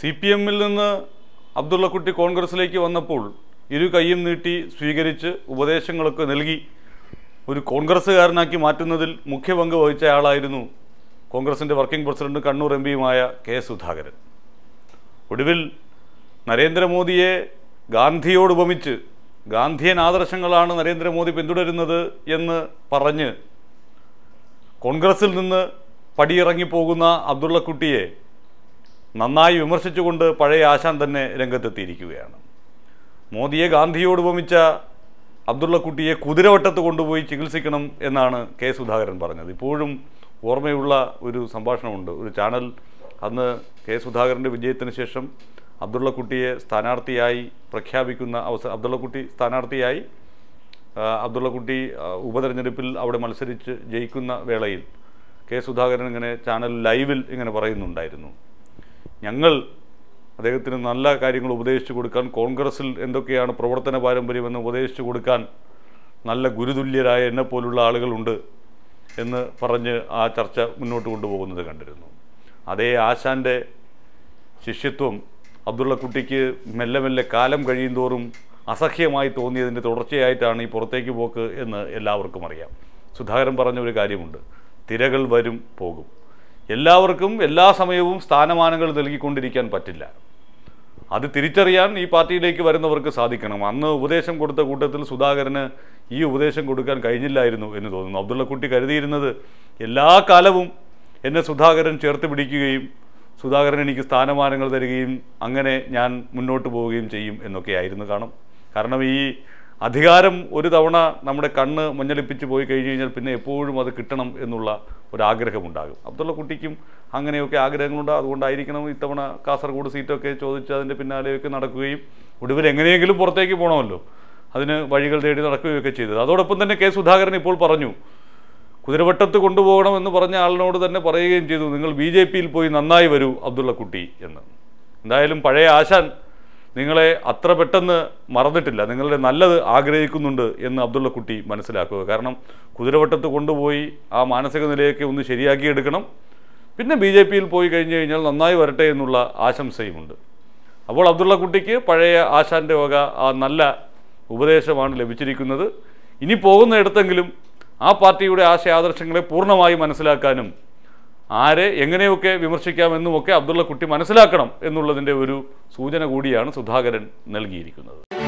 C P എമ്മിൽ നിന്ന് അബ്ദുള്ളക്കുട്ടി കോൺഗ്രസിലേക്ക് വന്നപ്പോൾ ഇരു കൈയും നീട്ടി സ്വീകരിച്ച് ഉപദേശങ്ങളൊക്കെ നൽകി ഒരു കോൺഗ്രസ്സുകാരനാക്കി മാറ്റുന്നതിൽ മുഖ്യ പങ്ക് വഹിച്ച ആളായിരുന്നു കോൺഗ്രസിൻ്റെ വർക്കിംഗ് പ്രസിഡന്റ് കണ്ണൂർ എം പിയുമായ കെ സുധാകരൻ ഒടുവിൽ നരേന്ദ്രമോദിയെ ഗാന്ധിയോട് ഉപമിച്ച് ഗാന്ധിയൻ ആദർശങ്ങളാണ് നരേന്ദ്രമോദി പിന്തുടരുന്നത് എന്ന് പറഞ്ഞ് കോൺഗ്രസിൽ നിന്ന് പടിയിറങ്ങിപ്പോകുന്ന അബ്ദുള്ളക്കുട്ടിയെ നന്നായി വിമർശിച്ചുകൊണ്ട് പഴയ ആശാൻ തന്നെ രംഗത്തെത്തിയിരിക്കുകയാണ് മോദിയെ ഗാന്ധിയോട് ഉപമിച്ച അബ്ദുള്ളക്കുട്ടിയെ കുതിരവട്ടത്ത് കൊണ്ടുപോയി ചികിത്സിക്കണം എന്നാണ് കെ സുധാകരൻ പറഞ്ഞത് ഇപ്പോഴും ഓർമ്മയുള്ള ഒരു സംഭാഷണമുണ്ട് ഒരു ചാനൽ അന്ന് കെ സുധാകരൻ്റെ വിജയത്തിന് ശേഷം അബ്ദുള്ളക്കുട്ടിയെ സ്ഥാനാർത്ഥിയായി പ്രഖ്യാപിക്കുന്ന അവസരം അബ്ദുള്ളക്കുട്ടി സ്ഥാനാർത്ഥിയായി അബ്ദുള്ളക്കുട്ടി ഉപതെരഞ്ഞെടുപ്പിൽ അവിടെ മത്സരിച്ച് ജയിക്കുന്ന വേളയിൽ കെ സുധാകരൻ ഇങ്ങനെ ചാനൽ ലൈവിൽ ഇങ്ങനെ പറയുന്നുണ്ടായിരുന്നു ഞങ്ങൾ അദ്ദേഹത്തിന് നല്ല കാര്യങ്ങൾ ഉപദേശിച്ചു കൊടുക്കാൻ കോൺഗ്രസ്സിൽ എന്തൊക്കെയാണ് പ്രവർത്തന പാരമ്പര്യമെന്ന് ഉപദേശിച്ചു കൊടുക്കാൻ നല്ല ഗുരുതുല്യരായ എന്നെ പോലുള്ള ആളുകളുണ്ട് എന്ന് പറഞ്ഞ് ആ ചർച്ച മുന്നോട്ട് കൊണ്ടുപോകുന്നത് കണ്ടിരുന്നു അതേ ആശാൻ്റെ ശിഷ്യത്വം അബ്ദുള്ളക്കുട്ടിക്ക് മെല്ലെ മെല്ലെ കാലം കഴിയുന്തോറും അസഹ്യമായി തോന്നിയതിൻ്റെ തുടർച്ചയായിട്ടാണ് ഈ പുറത്തേക്ക് പോക്ക് എന്ന് എല്ലാവർക്കും അറിയാം സുധാകരൻ പറഞ്ഞ ഒരു കാര്യമുണ്ട് തിരകൾ വരും പോകും എല്ലാവർക്കും എല്ലാ സമയവും സ്ഥാനമാനങ്ങൾ നൽകിക്കൊണ്ടിരിക്കാൻ പറ്റില്ല അത് തിരിച്ചറിയാൻ ഈ പാർട്ടിയിലേക്ക് വരുന്നവർക്ക് സാധിക്കണം അന്ന് ഉപദേശം കൊടുത്ത കൂട്ടത്തിൽ സുധാകരന് ഈ ഉപദേശം കൊടുക്കാൻ കഴിഞ്ഞില്ലായിരുന്നു എന്ന് തോന്നുന്നു അബ്ദുള്ളക്കുട്ടി കരുതിയിരുന്നത് എല്ലാ കാലവും എന്നെ സുധാകരൻ ചേർത്ത് പിടിക്കുകയും സുധാകരൻ എനിക്ക് സ്ഥാനമാനങ്ങൾ തരികയും അങ്ങനെ ഞാൻ മുന്നോട്ട് പോവുകയും ചെയ്യും എന്നൊക്കെ ആയിരുന്നു കാണും കാരണം ഈ അധികാരം ഒരു തവണ നമ്മുടെ കണ്ണ് മഞ്ഞളിപ്പിച്ച് പോയി കഴിഞ്ഞ് കഴിഞ്ഞാൽ പിന്നെ എപ്പോഴും അത് കിട്ടണം എന്നുള്ള ഒരാഗ്രഹമുണ്ടാകും അബ്ദുള്ള കുട്ടിക്കും അങ്ങനെയൊക്കെ ആഗ്രഹങ്ങളുണ്ട് അതുകൊണ്ടായിരിക്കണം ഇത്തവണ കാസർഗോഡ് സീറ്റൊക്കെ ചോദിച്ച് അതിൻ്റെ പിന്നാലെയൊക്കെ നടക്കുകയും ഒടുവിൽ എങ്ങനെയെങ്കിലും പുറത്തേക്ക് പോകണമല്ലോ അതിന് വഴികൾ തേടി നടക്കുകയൊക്കെ ചെയ്തത് അതോടൊപ്പം തന്നെ കെ സുധാകരൻ ഇപ്പോൾ പറഞ്ഞു കുതിരവട്ടത്ത് കൊണ്ടുപോകണം എന്ന് പറഞ്ഞ ആളിനോട് തന്നെ പറയുകയും ചെയ്തു നിങ്ങൾ ബി ജെ പിയിൽ പോയി നന്നായി വരൂ അബ്ദുള്ള കുട്ടി എന്ന് എന്തായാലും പഴയ ആശാൻ നിങ്ങളെ അത്ര പെട്ടെന്ന് മറന്നിട്ടില്ല നിങ്ങളുടെ നല്ലത് ആഗ്രഹിക്കുന്നുണ്ട് എന്ന് കുട്ടി മനസ്സിലാക്കുക കാരണം കുതിരവട്ടത്ത് കൊണ്ടുപോയി ആ മാനസിക നിലയൊക്കെ ഒന്ന് ശരിയാക്കിയെടുക്കണം പിന്നെ ബി ജെ പിയിൽ പോയി കഴിഞ്ഞു കഴിഞ്ഞാൽ നന്നായി വരട്ടെ എന്നുള്ള ആശംസയുമുണ്ട് അപ്പോൾ കുട്ടിക്ക് പഴയ ആശാൻ്റെ വക ആ നല്ല ഉപദേശമാണ് ലഭിച്ചിരിക്കുന്നത് ഇനി പോകുന്നിടത്തെങ്കിലും ആ പാർട്ടിയുടെ ആശയാദർശങ്ങളെ പൂർണ്ണമായി മനസ്സിലാക്കാനും ആരെ എങ്ങനെയൊക്കെ വിമർശിക്കാമെന്നുമൊക്കെ അബ്ദുള്ള കുട്ടി മനസ്സിലാക്കണം എന്നുള്ളതിൻ്റെ ഒരു സൂചന കൂടിയാണ് സുധാകരൻ നൽകിയിരിക്കുന്നത്